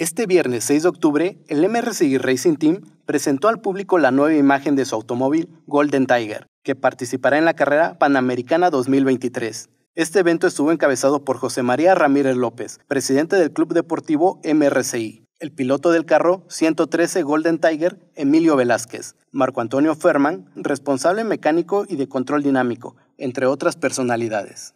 Este viernes 6 de octubre, el MRCI Racing Team presentó al público la nueva imagen de su automóvil Golden Tiger, que participará en la carrera Panamericana 2023. Este evento estuvo encabezado por José María Ramírez López, presidente del Club Deportivo MRCI, el piloto del carro 113 Golden Tiger, Emilio Velázquez, Marco Antonio Ferman, responsable mecánico y de control dinámico, entre otras personalidades.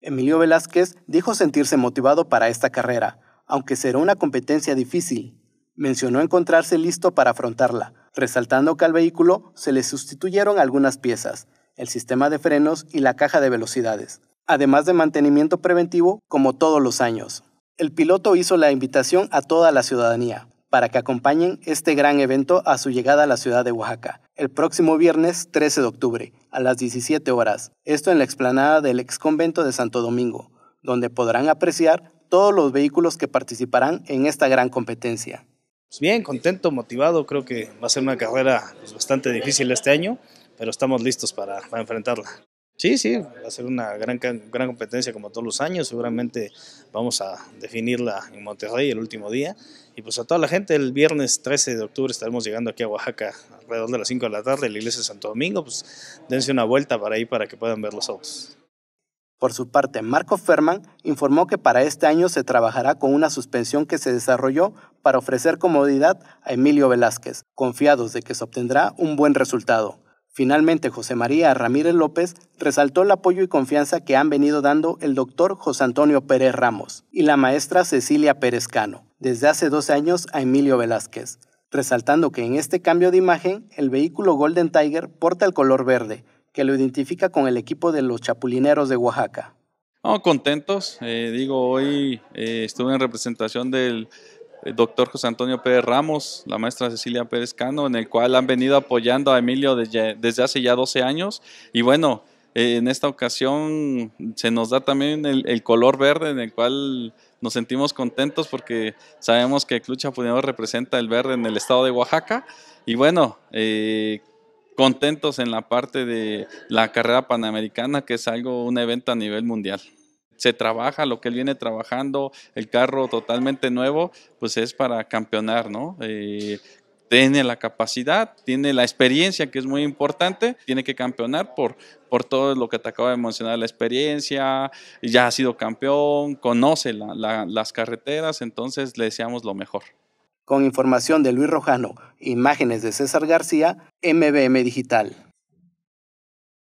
Emilio Velázquez dijo sentirse motivado para esta carrera, aunque será una competencia difícil. Mencionó encontrarse listo para afrontarla, resaltando que al vehículo se le sustituyeron algunas piezas, el sistema de frenos y la caja de velocidades, además de mantenimiento preventivo como todos los años. El piloto hizo la invitación a toda la ciudadanía para que acompañen este gran evento a su llegada a la ciudad de Oaxaca, el próximo viernes 13 de octubre, a las 17 horas, esto en la explanada del ex convento de Santo Domingo, donde podrán apreciar todos los vehículos que participarán en esta gran competencia. Pues bien, contento, motivado, creo que va a ser una carrera pues, bastante difícil este año, pero estamos listos para, enfrentarla. Sí, sí, va a ser una gran, gran competencia como todos los años. Seguramente vamos a definirla en Monterrey el último día. Y pues a toda la gente, el viernes 13 de octubre estaremos llegando aquí a Oaxaca alrededor de las 5 de la tarde, en la iglesia de Santo Domingo. Pues dense una vuelta para ahí para que puedan ver los autos. Por su parte, Marco Ferman informó que para este año se trabajará con una suspensión que se desarrolló para ofrecer comodidad a Emilio Velázquez, confiados de que se obtendrá un buen resultado. Finalmente, José María Ramírez López resaltó el apoyo y confianza que han venido dando el doctor José Antonio Pérez Ramos y la maestra Cecilia Pérez Cano, desde hace 12 años a Emilio Velázquez, resaltando que en este cambio de imagen el vehículo Golden Tiger porta el color verde, que lo identifica con el equipo de los Chapulineros de Oaxaca. No, contentos. Eh, digo, hoy eh, estuve en representación del eh, doctor José Antonio Pérez Ramos, la maestra Cecilia Pérez Cano, en el cual han venido apoyando a Emilio desde, hace ya 12 años. Y bueno, en esta ocasión se nos da también el, color verde, en el cual nos sentimos contentos porque sabemos que Clucha Club representa el verde en el estado de Oaxaca. Y bueno, contentos en la parte de la carrera panamericana, que es algo, un evento a nivel mundial. Se trabaja lo que él viene trabajando, el carro totalmente nuevo, pues es para campeonar, ¿no? Eh, tiene la capacidad, tiene la experiencia, que es muy importante, tiene que campeonar por, por todo lo que te acabo de mencionar, la experiencia, ya ha sido campeón, conoce las carreteras, entonces le deseamos lo mejor. Con información de Luis Rojano, Imágenes de César García, MBM Digital.